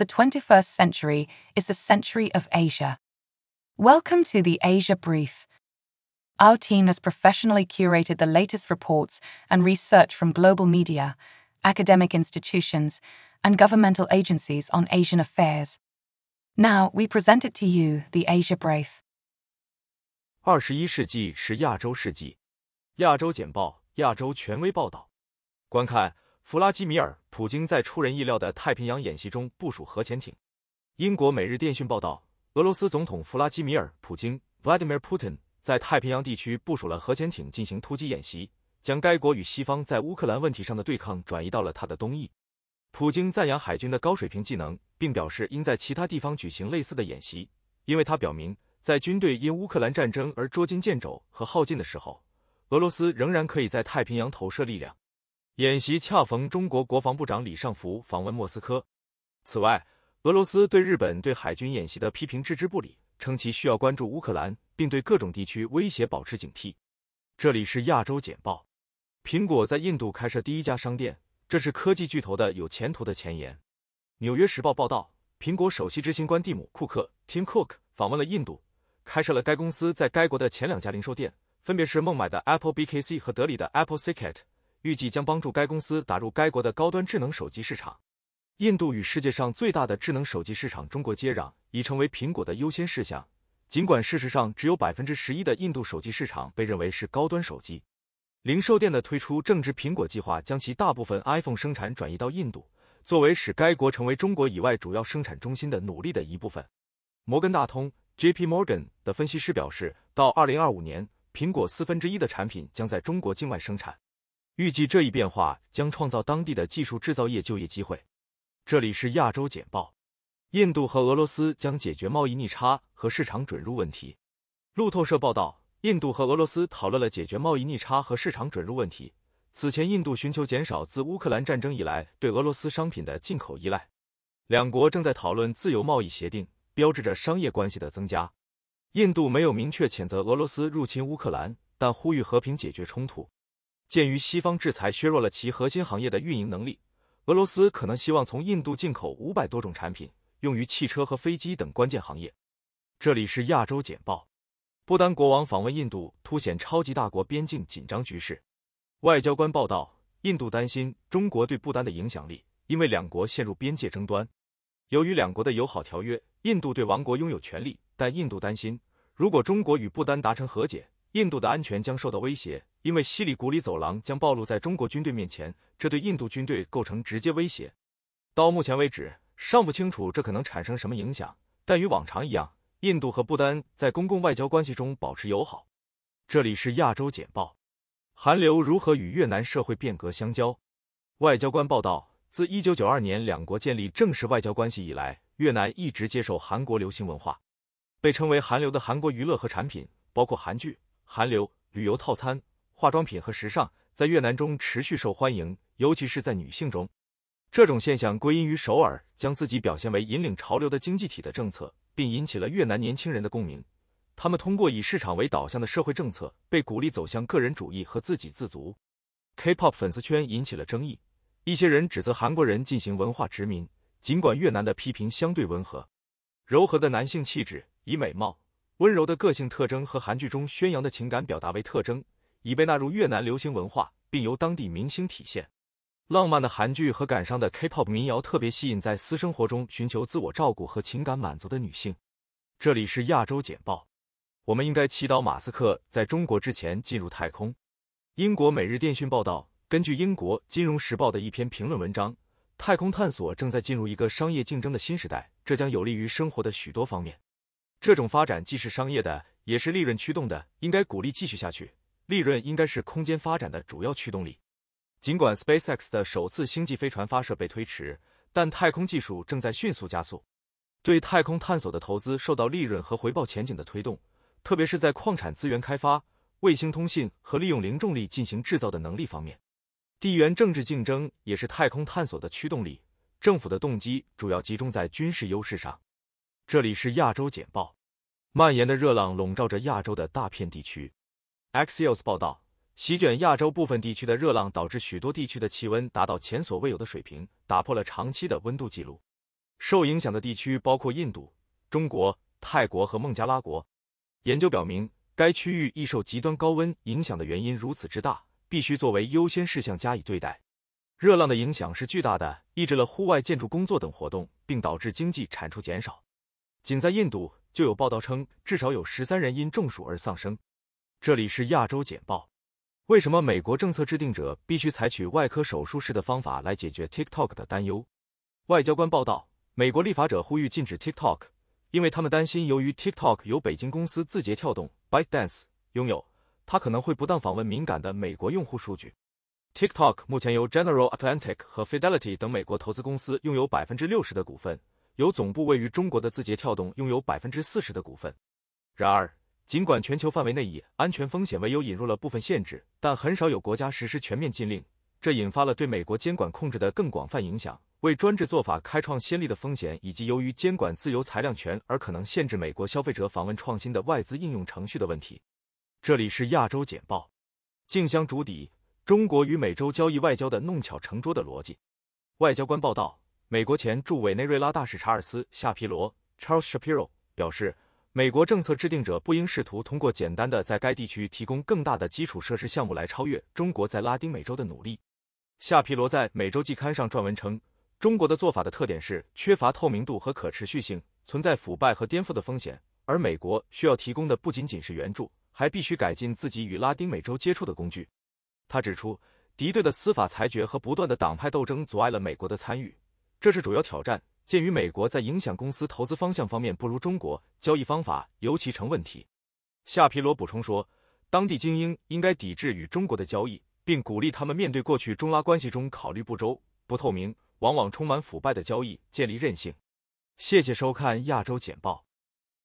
The 21st century is the century of Asia. Welcome to the Asia Brief. Our team has professionally curated the latest reports and research from global media, academic institutions, and governmental agencies on Asian affairs. Now we present it to you, the Asia Brief. 二十一世纪是亚洲世纪。亚洲简报、亚洲权威报道，观看弗拉基米尔·普京在出人意料的太平洋演习中部署核潜艇。英国《每日电讯报》道，俄罗斯总统弗拉基米尔·普京 （Vladimir Putin） 在太平洋地区部署了核潜艇进行突击演习，将该国与西方在乌克兰问题上的对抗转移到了他的东翼。普京赞扬海军的高水平技能，并表示应在其他地方举行类似的演习，因为他表明，在军队因乌克兰战争而捉襟见肘和耗尽的时候，俄罗斯仍然可以在太平洋投射力量。演习恰逢中国国防部长李尚福访问莫斯科。此外，俄罗斯对日本对海军演习的批评置之不理，称其需要关注乌克兰，并对各种地区威胁保持警惕。这里是亚洲简报。苹果在印度开设第一家商店，这是科技巨头的有前途的前沿。《纽约时报》报道，苹果首席执行官蒂姆·库克 （Tim Cook） 访问了印度，开设了该公司在该国的前两家零售店，分别是孟买的 Apple BKC 和德里的 Apple Secret。预计将帮助该公司打入该国的高端智能手机市场。印度与世界上最大的智能手机市场中国接壤，已成为苹果的优先事项。尽管事实上只有百分之十一的印度手机市场被认为是高端手机，零售店的推出正值苹果计划将其大部分 iPhone 生产转移到印度，作为使该国成为中国以外主要生产中心的努力的一部分。摩根大通 （J.P. Morgan） 的分析师表示，到二零二五年，苹果四分之一的产品将在中国境外生产。预计这一变化将创造当地的技术制造业就业机会。这里是亚洲简报。印度和俄罗斯将解决贸易逆差和市场准入问题。路透社报道，印度和俄罗斯讨论了解决贸易逆差和市场准入问题。此前，印度寻求减少自乌克兰战争以来对俄罗斯商品的进口依赖。两国正在讨论自由贸易协定，标志着商业关系的增加。印度没有明确谴责俄罗斯入侵乌克兰，但呼吁和平解决冲突。鉴于西方制裁削弱了其核心行业的运营能力，俄罗斯可能希望从印度进口五百多种产品，用于汽车和飞机等关键行业。这里是亚洲简报。不丹国王访问印度，凸显超级大国边境紧张局势。外交官报道，印度担心中国对不丹的影响力，因为两国陷入边界争端。由于两国的友好条约，印度对王国拥有权利，但印度担心，如果中国与不丹达成和解。印度的安全将受到威胁，因为西里古里走廊将暴露在中国军队面前，这对印度军队构成直接威胁。到目前为止，尚不清楚这可能产生什么影响，但与往常一样，印度和不丹在公共外交关系中保持友好。这里是亚洲简报。韩流如何与越南社会变革相交？外交官报道，自1992年两国建立正式外交关系以来，越南一直接受韩国流行文化，被称为“韩流”的韩国娱乐和产品，包括韩剧。韩流、旅游套餐、化妆品和时尚在越南中持续受欢迎，尤其是在女性中。这种现象归因于首尔将自己表现为引领潮流的经济体的政策，并引起了越南年轻人的共鸣。他们通过以市场为导向的社会政策，被鼓励走向个人主义和自给自足。K-pop 粉丝圈引起了争议，一些人指责韩国人进行文化殖民，尽管越南的批评相对温和。柔和的男性气质以美貌。温柔的个性特征和韩剧中宣扬的情感表达为特征，已被纳入越南流行文化，并由当地明星体现。浪漫的韩剧和感伤的 K-pop 民谣特别吸引在私生活中寻求自我照顾和情感满足的女性。这里是亚洲简报。我们应该祈祷马斯克在中国之前进入太空。英国《每日电讯报》道，根据英国《金融时报》的一篇评论文章，太空探索正在进入一个商业竞争的新时代，这将有利于生活的许多方面。这种发展既是商业的，也是利润驱动的，应该鼓励继续下去。利润应该是空间发展的主要驱动力。尽管 SpaceX 的首次星际飞船发射被推迟，但太空技术正在迅速加速。对太空探索的投资受到利润和回报前景的推动，特别是在矿产资源开发、卫星通信和利用零重力进行制造的能力方面。地缘政治竞争也是太空探索的驱动力，政府的动机主要集中在军事优势上。这里是亚洲简报。蔓延的热浪笼罩着亚洲的大片地区。Axios 报道，席卷亚洲部分地区的热浪导致许多地区的气温达到前所未有的水平，打破了长期的温度记录。受影响的地区包括印度、中国、泰国和孟加拉国。研究表明，该区域易受极端高温影响的原因如此之大，必须作为优先事项加以对待。热浪的影响是巨大的，抑制了户外建筑工作等活动，并导致经济产出减少。仅在印度就有报道称，至少有十三人因中暑而丧生。这里是亚洲简报。为什么美国政策制定者必须采取外科手术式的方法来解决 TikTok 的担忧？外交官报道，美国立法者呼吁禁止 TikTok，因为他们担心，由于 TikTok 由北京公司字节跳动 ByteDance 拥有，它可能会不当访问敏感的美国用户数据。TikTok 目前由 General Atlantic 和 Fidelity 等美国投资公司拥有百分之六十的股份。由总部位于中国的字节跳动拥有百分之四十的股份。然而，尽管全球范围内以安全风险为由引入了部分限制，但很少有国家实施全面禁令。这引发了对美国监管控制的更广泛影响，为专制做法开创先例的风险，以及由于监管自由裁量权而可能限制美国消费者访问创新的外资应用程序的问题。这里是亚洲简报。竞相主底，中国与美洲交易外交的弄巧成拙的逻辑。外交官报道。美国前驻委内瑞拉大使查尔斯·夏皮罗 （Charles Shapiro） 表示，美国政策制定者不应试图通过简单的在该地区提供更大的基础设施项目来超越中国在拉丁美洲的努力。夏皮罗在《美洲季刊》上撰文称，中国的做法的特点是缺乏透明度和可持续性，存在腐败和颠覆的风险，而美国需要提供的不仅仅是援助，还必须改进自己与拉丁美洲接触的工具。他指出，敌对的司法裁决和不断的党派斗争阻碍了美国的参与。这是主要挑战。鉴于美国在影响公司投资方向方面不如中国，交易方法尤其成问题。夏皮罗补充说，当地精英应该抵制与中国的交易，并鼓励他们面对过去中拉关系中考虑不周、不透明、往往充满腐败的交易建立韧性。谢谢收看亚洲简报。